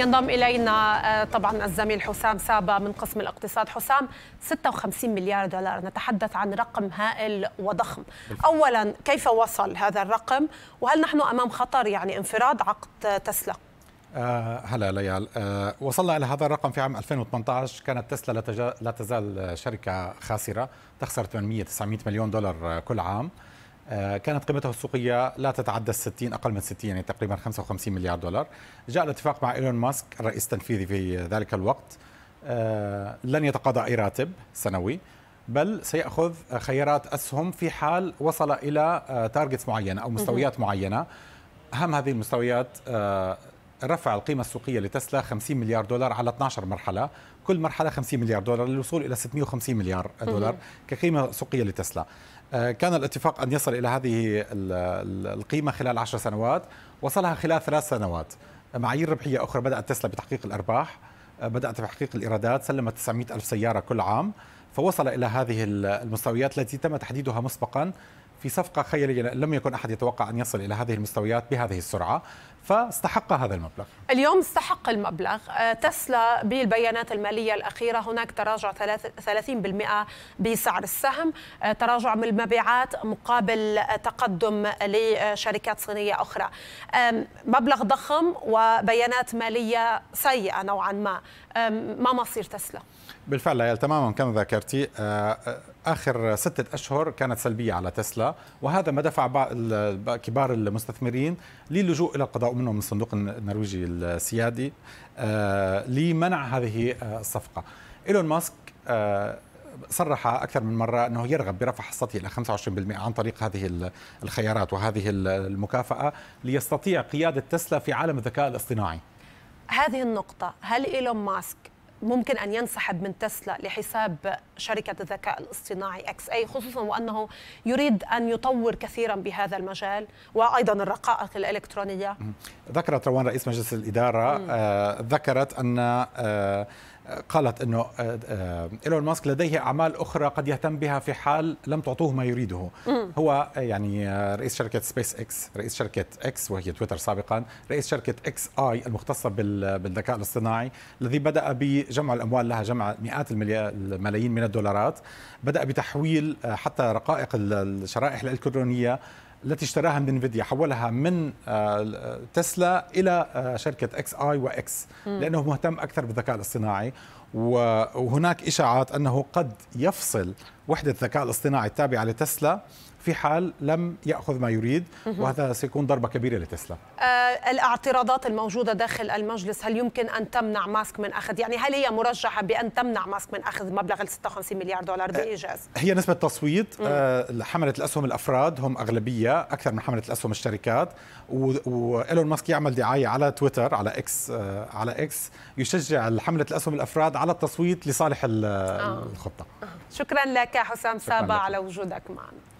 ينضم إلينا آه، طبعا الزميل حسام سابا من قسم الاقتصاد حسام 56 مليار دولار نتحدث عن رقم هائل وضخم أولا كيف وصل هذا الرقم وهل نحن أمام خطر يعني انفراد عقد تسلا؟ آه، هلا ليال آه، وصلنا الى هذا الرقم في عام 2018 كانت تسلا لا, تزال شركه خاسره تخسر 800 900 مليون دولار كل عام آه، كانت قيمته السوقية لا تتعدى 60 أقل من 60 يعني تقريبا 55 مليار دولار جاء الاتفاق مع إيلون ماسك الرئيس التنفيذي في ذلك الوقت آه، لن يتقاضى أي راتب سنوي بل سيأخذ خيارات أسهم في حال وصل إلى تارجت آه، معينة أو مستويات معينة أهم هذه المستويات رفع القيمة السوقية لتسلا 50 مليار دولار على 12 مرحلة كل مرحلة 50 مليار دولار للوصول إلى 650 مليار دولار كقيمة سوقية لتسلا آه، كان الاتفاق أن يصل إلى هذه القيمة خلال عشر سنوات وصلها خلال ثلاث سنوات معايير ربحية أخرى بدأت تسلا بتحقيق الأرباح آه، بدأت بتحقيق الإيرادات سلمت 900 ألف سيارة كل عام فوصل إلى هذه المستويات التي تم تحديدها مسبقا في صفقة خيالية لم يكن أحد يتوقع أن يصل إلى هذه المستويات بهذه السرعة فاستحق هذا المبلغ اليوم استحق المبلغ آه، تسلا بالبيانات المالية الأخيرة هناك تراجع 30% بسعر السهم آه، تراجع من المبيعات مقابل تقدم لشركات صينية أخرى مبلغ ضخم وبيانات مالية سيئة نوعا ما ما مصير تسلا؟ بالفعل تماما كما ذكرتي آه، آخر ستة أشهر كانت سلبية على تسلا وهذا ما دفع بعض كبار المستثمرين للجوء إلى القضاء ومنهم من الصندوق النرويجي السيادي آه، لمنع هذه آه، الصفقة إيلون ماسك آه، صرح أكثر من مرة أنه يرغب برفع حصته إلى 25% عن طريق هذه الخيارات وهذه المكافأة ليستطيع قيادة تسلا في عالم الذكاء الاصطناعي هذه النقطة هل إيلون ماسك ممكن أن ينسحب من تسلا لحساب شركة الذكاء الاصطناعي اكس اي خصوصا وأنه يريد أن يطور كثيرا بهذا المجال وأيضا الرقائق الإلكترونية ذكرت روان رئيس مجلس الإدارة آه ذكرت أن آه قالت انه آه، آه، ايلون ماسك لديه اعمال اخرى قد يهتم بها في حال لم تعطوه ما يريده هو آه، يعني رئيس شركه سبيس اكس رئيس شركه اكس وهي تويتر سابقا رئيس شركه اكس اي المختصه بالذكاء الاصطناعي الذي بدا ب جمع الاموال لها جمع مئات الملايين من الدولارات بدا بتحويل آه، حتى رقائق الشرائح الالكترونيه التي اشتراها من انفيديا حولها من آه، تسلا الى آه، شركه اكس اي واكس لانه مهتم اكثر بالذكاء الاصطناعي وهناك اشاعات انه قد يفصل وحده الذكاء الاصطناعي التابعه لتسلا في حال لم ياخذ ما يريد وهذا سيكون ضربه كبيره لتسلا. آه الاعتراضات الموجوده داخل المجلس هل يمكن ان تمنع ماسك من اخذ يعني هل هي مرجحه بان تمنع ماسك من اخذ مبلغ ال 56 مليار دولار آه، بايجاز؟ هي نسبه تصويت آه حمله الاسهم الافراد هم اغلبيه اكثر من حمله الاسهم الشركات وايلون ماسك يعمل دعايه على تويتر على اكس آه، على اكس يشجع حمله الاسهم الافراد على التصويت لصالح آه. الخطه آه. شكرا لك حسام سابا على وجودك معنا